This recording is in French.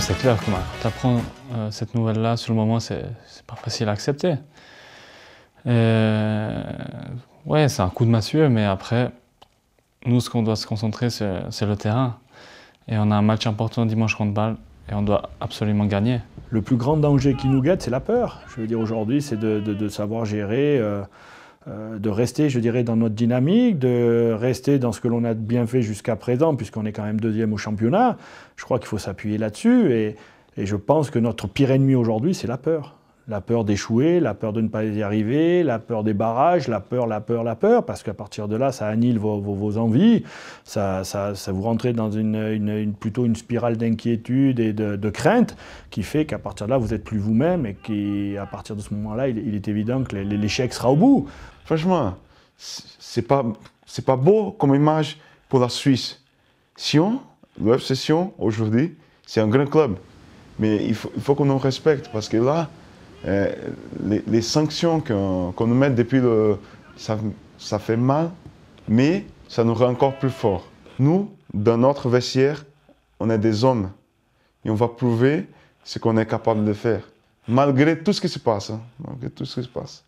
C'est clair que tu apprends euh, cette nouvelle-là, sur le moment, c'est pas facile à accepter. Euh, ouais, c'est un coup de massue, mais après, nous, ce qu'on doit se concentrer, c'est le terrain. Et on a un match important dimanche contre Balle, et on doit absolument gagner. Le plus grand danger qui nous guette, c'est la peur. Je veux dire, aujourd'hui, c'est de, savoir gérer. Euh, euh, de rester, je dirais, dans notre dynamique, de rester dans ce que l'on a bien fait jusqu'à présent, puisqu'on est quand même deuxième au championnat. Je crois qu'il faut s'appuyer là-dessus. Et, et je pense que notre pire ennemi aujourd'hui, c'est la peur. La peur d'échouer, la peur de ne pas y arriver, la peur des barrages, la peur, la peur, la peur, parce qu'à partir de là, ça annule vos, envies, ça, ça, ça, vous rentrez dans une, plutôt une spirale d'inquiétude et de, crainte qui fait qu'à partir de là, vous n'êtes plus vous-même et qu'à partir de ce moment-là, il, est évident que l'échec sera au bout. Franchement, c'est pas, pas beau comme image pour la Suisse. Sion, l'OFC Sion, aujourd'hui, c'est un grand club. Mais il faut, il faut qu'on en respecte parce que là, euh, les, les, sanctions qu'on nous met depuis le... Ça, fait mal, mais ça nous rend encore plus forts. Nous, dans notre vestiaire, on est des hommes et on va prouver ce qu'on est capable de faire, malgré tout ce qui se passe. Hein, malgré tout ce qui se passe.